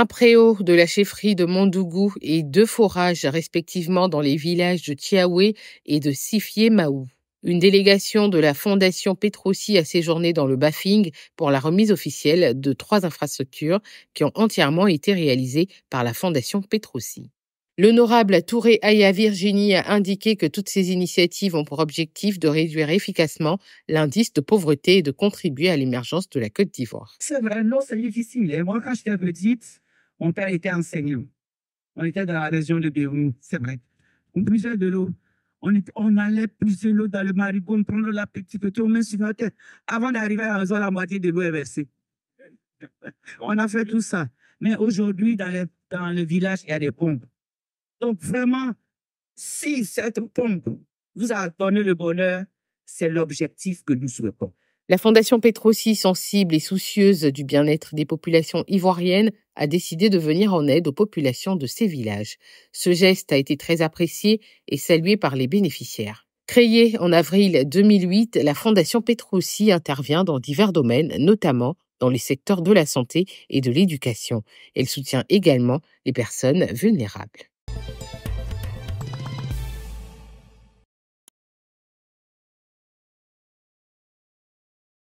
un préau de la chefferie de Mondougou et deux forages respectivement dans les villages de Tiaoué et de sifié Maou Une délégation de la Fondation Petrossi a séjourné dans le Baffing pour la remise officielle de trois infrastructures qui ont entièrement été réalisées par la Fondation Petrossi. L'honorable Touré Aya Virginie a indiqué que toutes ces initiatives ont pour objectif de réduire efficacement l'indice de pauvreté et de contribuer à l'émergence de la Côte d'Ivoire. C'est vraiment, difficile. petite, hein. Mon père était enseignant. On était dans la région de Béoum, c'est vrai. On puisait de l'eau. On, allait puiser l'eau dans le marigot, prendre la petite on met sur la tête. Avant d'arriver à la maison, la moitié de l'eau est versée. on a fait tout ça. Mais aujourd'hui, dans le village, il y a des pompes. Donc vraiment, si cette pompe vous a donné le bonheur, c'est l'objectif que nous souhaitons. La Fondation Petrosi, sensible et soucieuse du bien-être des populations ivoiriennes, a décidé de venir en aide aux populations de ces villages. Ce geste a été très apprécié et salué par les bénéficiaires. Créée en avril 2008, la Fondation Petrosi intervient dans divers domaines, notamment dans les secteurs de la santé et de l'éducation. Elle soutient également les personnes vulnérables.